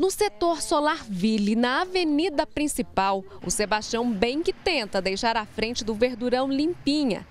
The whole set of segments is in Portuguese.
No setor solar Ville, na avenida principal, o Sebastião bem que tenta deixar a frente do verdurão limpinha.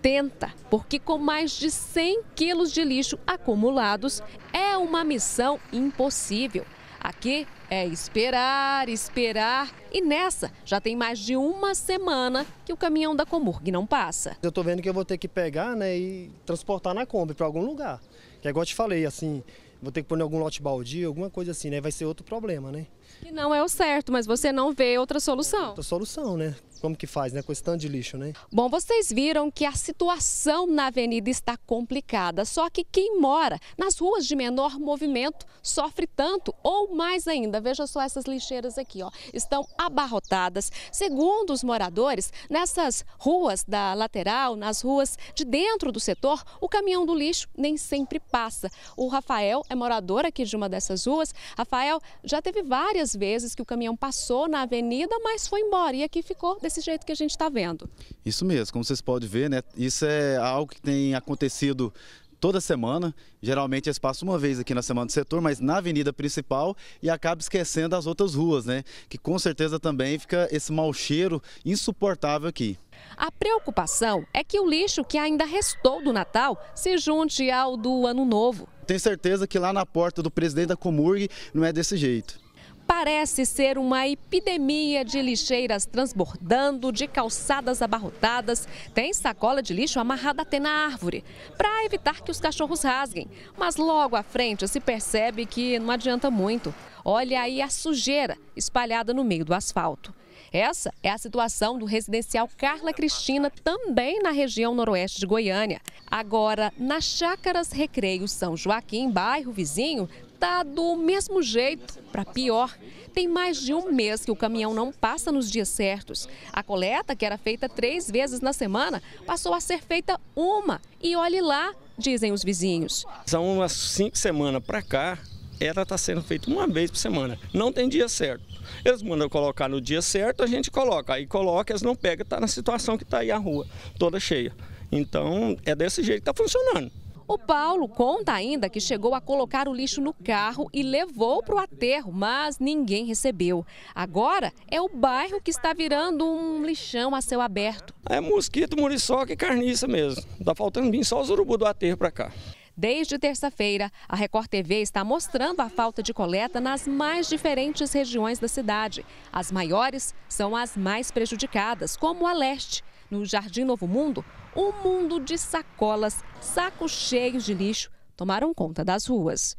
Tenta, porque com mais de 100 quilos de lixo acumulados, é uma missão impossível. Aqui é esperar, esperar. E nessa, já tem mais de uma semana que o caminhão da Comurg não passa. Eu estou vendo que eu vou ter que pegar né, e transportar na Kombi para algum lugar. Que é igual eu te falei, assim, vou ter que pôr em algum lote baldio, alguma coisa assim, né? Vai ser outro problema, né? Que não é o certo, mas você não vê outra solução. É outra solução, né? Como que faz, né? Com esse tanto de lixo, né? Bom, vocês viram que a situação na avenida está complicada, só que quem mora nas ruas de menor movimento sofre tanto ou mais ainda. Veja só essas lixeiras aqui, ó. Estão abarrotadas. Segundo os moradores, nessas ruas da lateral, nas ruas de dentro do setor, o caminhão do lixo nem sempre passa. O Rafael é morador aqui de uma dessas ruas. Rafael, já teve várias vezes que o caminhão passou na avenida, mas foi embora e aqui ficou desse jeito que a gente está vendo. Isso mesmo, como vocês podem ver, né? Isso é algo que tem acontecido toda semana. Geralmente eles passam uma vez aqui na Semana do Setor, mas na avenida principal e acaba esquecendo as outras ruas, né? Que com certeza também fica esse mau cheiro insuportável aqui. A preocupação é que o lixo que ainda restou do Natal se junte ao do Ano Novo. Tenho certeza que lá na porta do presidente da Comurg não é desse jeito parece ser uma epidemia de lixeiras transbordando, de calçadas abarrotadas. Tem sacola de lixo amarrada até na árvore, para evitar que os cachorros rasguem. Mas logo à frente se percebe que não adianta muito. Olha aí a sujeira espalhada no meio do asfalto. Essa é a situação do residencial Carla Cristina, também na região noroeste de Goiânia. Agora, nas chácaras Recreio São Joaquim, bairro vizinho, está do mesmo jeito, para pior. Tem mais de um mês que o caminhão não passa nos dias certos. A coleta, que era feita três vezes na semana, passou a ser feita uma. E olhe lá, dizem os vizinhos. São umas cinco semanas para cá, ela está sendo feita uma vez por semana. Não tem dia certo. Eles mandam colocar no dia certo, a gente coloca. Aí coloca, eles não pegam, está na situação que está aí a rua, toda cheia. Então é desse jeito que está funcionando. O Paulo conta ainda que chegou a colocar o lixo no carro e levou para o aterro, mas ninguém recebeu. Agora é o bairro que está virando um lixão a céu aberto. É mosquito, muriçoca e carniça mesmo. Está faltando vir só os urubu do aterro para cá. Desde terça-feira, a Record TV está mostrando a falta de coleta nas mais diferentes regiões da cidade. As maiores são as mais prejudicadas, como a leste. No Jardim Novo Mundo, um mundo de sacolas, sacos cheios de lixo tomaram conta das ruas.